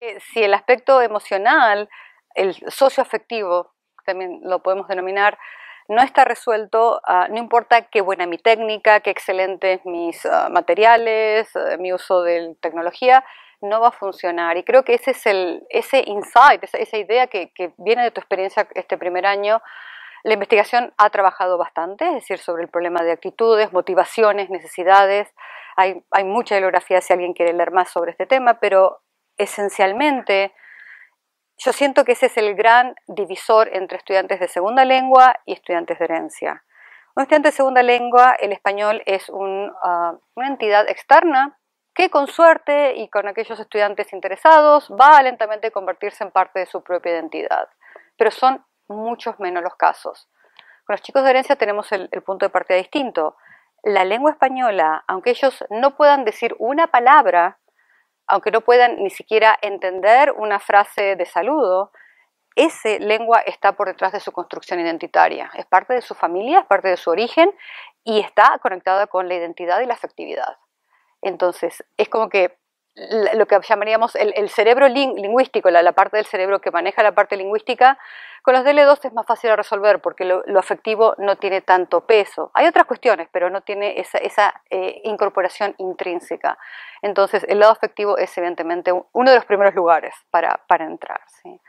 Eh, si el aspecto emocional, el socioafectivo, también lo podemos denominar, no está resuelto, ah, no importa qué buena mi técnica, qué excelentes mis ah, materiales, eh, mi uso de tecnología, no va a funcionar. Y creo que ese es el, ese insight, esa, idea que, viene de tu experiencia este primer año. La investigación ha trabajado bastante, es decir, sobre el problema de actitudes, motivaciones, necesidades. Hay, hay mucha bibliografía si alguien quiere leer más sobre este tema, pero esencialmente, yo siento que ese es el gran divisor entre estudiantes de segunda lengua y estudiantes de herencia. Un estudiante de segunda lengua, el español es ah, una entidad externa que con suerte y con aquellos estudiantes interesados va lentamente a convertirse en parte de su propia identidad. Pero son muchos menos los casos. Con los chicos de herencia tenemos el punto de partida distinto. La lengua española, aunque ellos no puedan decir una palabra, aunque no puedan ni siquiera entender una frase de saludo, ese lengua está por detrás de su construcción identitaria, es parte de su familia, es parte de su origen y está conectada con la identidad y la afectividad. Entonces, es como que lo que llamaríamos el, cerebro lingüístico, la, parte del cerebro que maneja la parte lingüística, con los DL2 es más fácil de resolver porque lo, afectivo no tiene tanto peso. Hay otras cuestiones, pero no tiene esa, eh, incorporación intrínseca. Entonces, el lado afectivo es evidentemente uno de los primeros lugares para, para entrar. ¿sí?